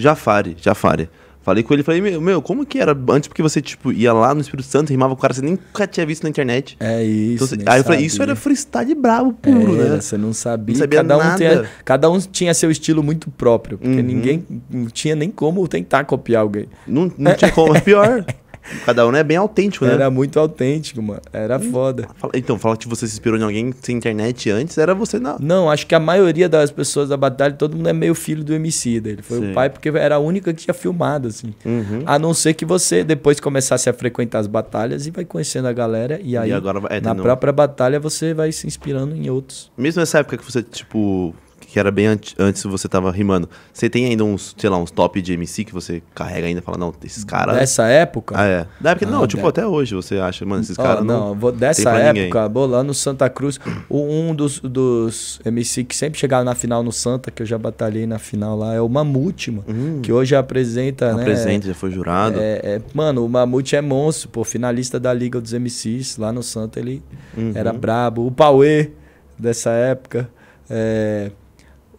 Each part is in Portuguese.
Jafari, Jafari. Falei com ele, falei, meu, meu, como que era antes? Porque você, tipo, ia lá no Espírito Santo, rimava com o cara, você nunca tinha visto na internet. É isso. Então, aí eu falei, isso era freestyle brabo puro, é, né? Você não sabia. Não sabia cada, nada. Um tinha, cada um tinha seu estilo muito próprio. Porque uhum. ninguém não tinha nem como tentar copiar alguém. Não, não tinha como, é pior. Cada um é bem autêntico, né? Era muito autêntico, mano. Era hum. foda. Então, fala que você se inspirou em alguém sem internet antes, era você não. Não, acho que a maioria das pessoas da batalha, todo mundo é meio filho do MC. Ele foi Sim. o pai porque era a única que tinha filmado, assim. Uhum. A não ser que você depois começasse a frequentar as batalhas e vai conhecendo a galera. E aí, e agora, é, na própria batalha, você vai se inspirando em outros. Mesmo nessa época que você, tipo, que era bem antes, antes você tava rimando. Você tem ainda uns, sei lá, uns top de MC que você carrega ainda e fala, não, esses caras. Dessa época? Ah, é. Da época, ah, não, tipo, até hoje você acha, mano, esses oh, caras não. Não, vou, dessa época, vou lá no Santa Cruz, um dos, dos MC que sempre chegava na final no Santa, que eu já batalhei na final lá, é o Mamute, mano. Hum. Que hoje apresenta, né? Apresenta, já foi jurado. É, é, mano, o Mamute é monstro, pô, finalista da Liga dos MCs lá no Santa, ele uhum. era brabo. O Pauê, dessa época. É,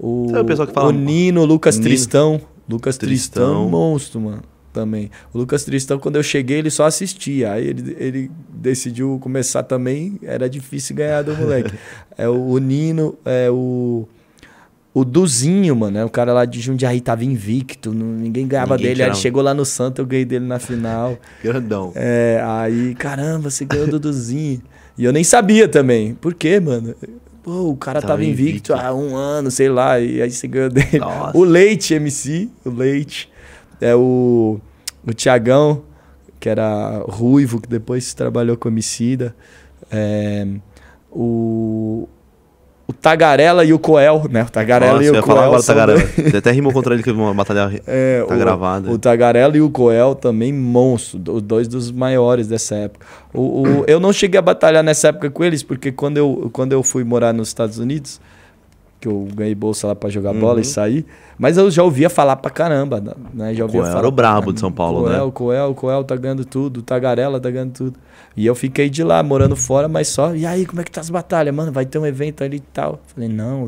o, Sabe o pessoal que fala? O Nino, Lucas Nino. Tristão. Lucas Tristão. Tristão, é monstro, mano. Também. O Lucas Tristão, quando eu cheguei, ele só assistia. Aí ele, ele decidiu começar também. Era difícil ganhar do moleque. é o, o Nino, é o. O Duzinho, mano, é o cara lá de Jundiaí, tava invicto, não, ninguém ganhava ninguém dele. Aí ele chegou lá no Santo, eu ganhei dele na final. Grandão. É, aí, caramba, você ganhou do Duzinho. E eu nem sabia também. Por quê, mano? Pô, o cara tava, tava invicto, há um ano, sei lá, e aí você ganhou dele. Nossa. O Leite MC, o Leite. É o, o Tiagão, que era ruivo, que depois trabalhou com Emicida. É, o, o Tagarela e o Coel, né? O Tagarela Nossa, e o Coel. Falar agora, Tagarela. até rimou contra ele que uma batalha é, tá gravada. O Tagarela e o Coel também monstro, os dois dos maiores dessa época. O, o eu não cheguei a batalhar nessa época com eles porque quando eu, quando eu fui morar nos Estados Unidos, que eu ganhei bolsa lá para jogar uhum. bola e sair. Mas eu já ouvia falar pra caramba, né? Já ouvia Coel falar. Era o brabo de São Paulo, Coel, né? Coel, Coel, Coel tá ganhando tudo, Tagarela tá ganhando tudo. E eu fiquei de lá, morando fora, mas só. E aí, como é que tá as batalhas? Mano, vai ter um evento ali e tal. Falei, não,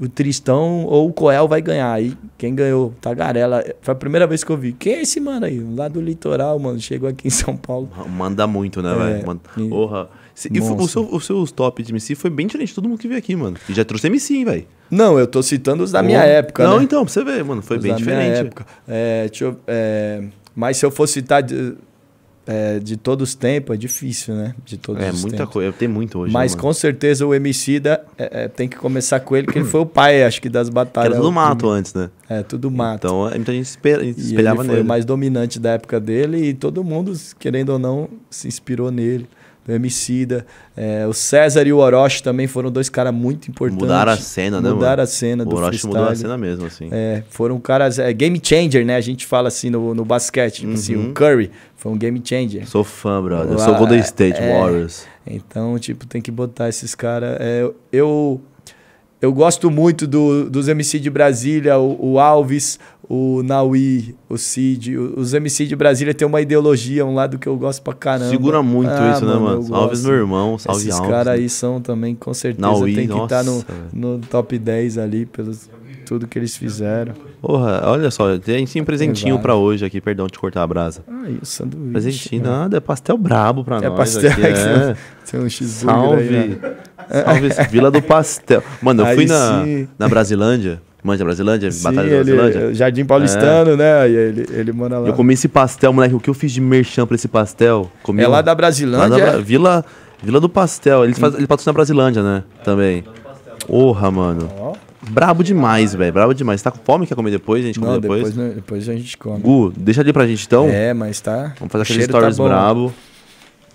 o Tristão ou o Coel vai ganhar. Aí quem ganhou? Tagarela. Foi a primeira vez que eu vi. Quem é esse mano aí? Lá do litoral, mano. Chegou aqui em São Paulo. Ah, manda muito, né, é, velho? Manda... E... Porra. E o seu, os seus top de MC foi bem diferente de todo mundo que veio aqui, mano. E já trouxe MC, velho velho. Não, eu tô citando os da minha época. Não, né? então, pra você ver, mano, foi os bem diferente. É, eu, é, mas se eu fosse citar de, é, de todos os tempos, é difícil, né? De todos é, os muita coisa, tem muito hoje. Né, mas com certeza o MC da, é, é, tem que começar com ele, que ele foi o pai, acho que, das batalhas. era tudo é mato antes, né? É, tudo mato. Então, a gente espelhava ele nele. Foi o mais dominante da época dele e todo mundo, querendo ou não, se inspirou nele do Emicida. É, o César e o Orochi também foram dois caras muito importantes. Mudaram a cena, né? Mudaram a cena do o Orochi mudou a cena mesmo, assim. É, foram caras. É, game changer, né? A gente fala assim no, no basquete. Tipo uhum. assim, o uhum. Curry foi um game changer. Sou fã, brother. Eu sou Golden é, State é, Warriors. Então, tipo, tem que botar esses caras. É, eu. Eu gosto muito do, dos MC de Brasília, o, o Alves, o Naui, o Cid, os MC de Brasília tem uma ideologia, um lado que eu gosto pra caramba. Segura muito ah, isso, mano, né, mano? Salve meu irmão, salve Esses Alves. Esses caras né? aí são também, com certeza, Naui, tem que estar tá no, no top 10 ali, pelo tudo que eles fizeram. Porra, olha só, tem um presentinho pra hoje aqui, perdão de cortar a brasa. Ah, o sanduíche. Presentinho, é. nada, é pastel brabo pra é nós. Pastel, aqui, é pastel, tem um x Salve, aí, né? salve Vila do Pastel. Mano, eu fui na, na Brasilândia. Manja Brasilândia, Sim, Batalha ele, Brasilândia. É, Jardim Paulistano, é. né? Ele, ele mora lá. Eu comi esse pastel, moleque. O que eu fiz de merchan pra esse pastel? Comi é lá da Brasilândia? Lá da Bra... É? Vila, Vila do Pastel. Ele, faz, ele patrocina a Brasilândia, né? Também. Porra, mano. Oh. Brabo demais, velho. Brabo demais. tá com fome? Quer comer depois? A gente Não, come depois? Depois, né? depois a gente come. Gu, deixa ali pra gente então. É, mas tá. Vamos fazer aquele tá stories tá bom. brabo.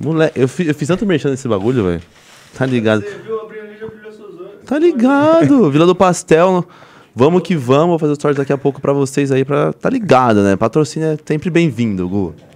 Moleque, eu fiz, eu fiz tanto merchan nesse bagulho, velho. Tá ligado? Você viu, abriu, seus abriu, tá ligado? Vila do Pastel. Vamos que vamos, vou fazer o stories daqui a pouco para vocês aí, para tá ligado, né? Patrocínio é sempre bem-vindo, Gu.